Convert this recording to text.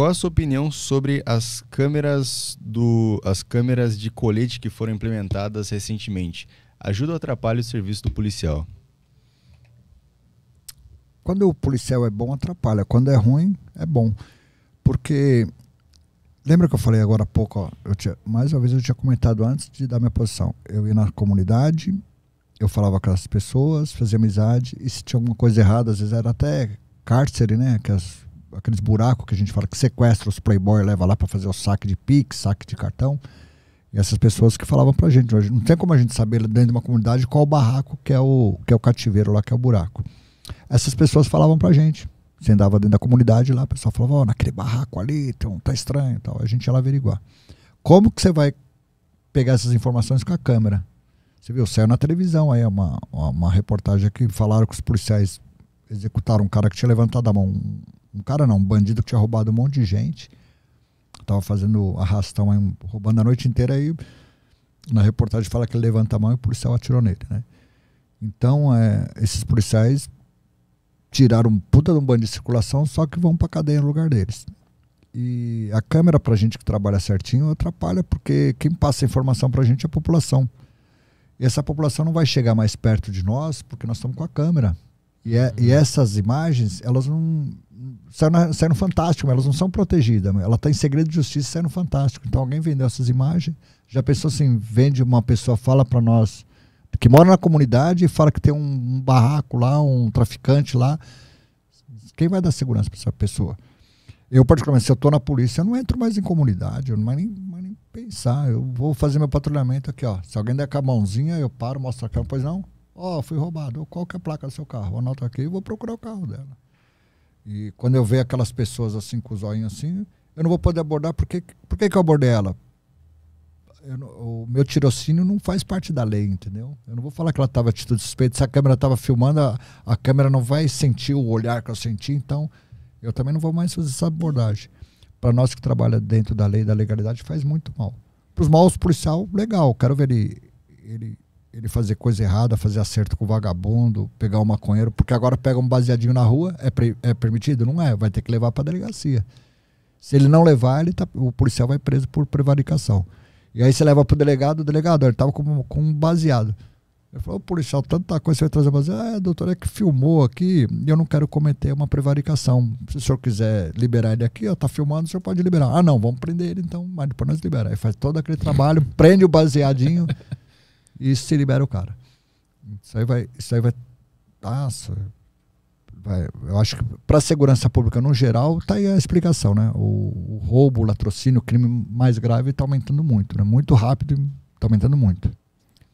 Qual a sua opinião sobre as câmeras do as câmeras de colete que foram implementadas recentemente? Ajuda ou atrapalha o serviço do policial? Quando o policial é bom, atrapalha. Quando é ruim, é bom. Porque lembra que eu falei agora há pouco, ó, eu tinha, mais uma vez eu tinha comentado antes de dar minha posição. Eu ia na comunidade, eu falava com as pessoas, fazia amizade, e se tinha alguma coisa errada, às vezes era até cárcere, né? Que as aqueles buracos que a gente fala que sequestra os playboy, leva lá para fazer o saque de pix, saque de cartão. E essas pessoas que falavam pra gente hoje, não tem como a gente saber dentro de uma comunidade qual o barraco que é o, que é o cativeiro lá, que é o buraco. Essas pessoas falavam pra gente. Você andava dentro da comunidade lá, o pessoal falava, ó, oh, naquele barraco ali, então, tá estranho tal. A gente ia lá averiguar. Como que você vai pegar essas informações com a câmera? Você viu, saiu na televisão aí uma, uma reportagem que falaram que os policiais executaram um cara que tinha levantado a mão, um cara não, um bandido que tinha roubado um monte de gente. Tava fazendo arrastão aí, roubando a noite inteira aí. Na reportagem fala que ele levanta a mão e o policial atirou nele, né? Então, é, esses policiais tiraram um puta de um bandido de circulação, só que vão pra cadeia no lugar deles. E a câmera, pra gente que trabalha certinho, atrapalha, porque quem passa a informação pra gente é a população. E essa população não vai chegar mais perto de nós, porque nós estamos com a câmera. E, é, uhum. e essas imagens, elas não saiu, na, saiu no Fantástico, elas não são protegidas. Né? Ela está em segredo de justiça saindo saiu no Fantástico. Então alguém vendeu essas imagens. Já pensou assim, vende uma pessoa, fala para nós, que mora na comunidade e fala que tem um, um barraco lá, um traficante lá. Quem vai dar segurança para essa pessoa? Eu, particularmente, se eu estou na polícia, eu não entro mais em comunidade, eu não mais nem, mais nem pensar. Eu vou fazer meu patrulhamento aqui, ó. Se alguém der com a mãozinha, eu paro, mostro a câmera, pois não? Ó, oh, fui roubado. Qual que é a placa do seu carro? Anota aqui e vou procurar o carro dela. E quando eu vejo aquelas pessoas assim, com os olhinhos assim, eu não vou poder abordar, porque, por que, que eu abordei ela? Eu, o meu tirocínio não faz parte da lei, entendeu? Eu não vou falar que ela estava atitude suspeita. Se a câmera estava filmando, a, a, câmera não vai sentir o olhar que eu senti, então eu também não vou mais fazer essa abordagem. Para nós que trabalhamos dentro da lei, da legalidade, faz muito mal. Para os maus policial, legal. Quero ver ele, ele ele fazer coisa errada, fazer acerto com o vagabundo, pegar o maconheiro, porque agora pega um baseadinho na rua, é, pre, é permitido? Não é, vai ter que levar para delegacia. Se ele não levar, ele tá, o policial vai preso por prevaricação. E aí você leva pro delegado, o delegado, ele estava com, com um baseado. Ele falou, policial, tanta coisa você vai trazer baseado. Ah, é, doutor, é que filmou aqui eu não quero cometer uma prevaricação. Se o senhor quiser liberar ele aqui, ó, tá filmando, o senhor pode liberar. Ah, não, vamos prender ele então, mas depois nós liberar. Aí faz todo aquele trabalho, prende o baseadinho e se libera o cara. Isso aí vai. Isso aí vai. Nossa, vai eu acho que para a segurança pública no geral, tá aí a explicação, né? O, o roubo, o latrocínio, o crime mais grave está aumentando muito, né? Muito rápido, está aumentando muito.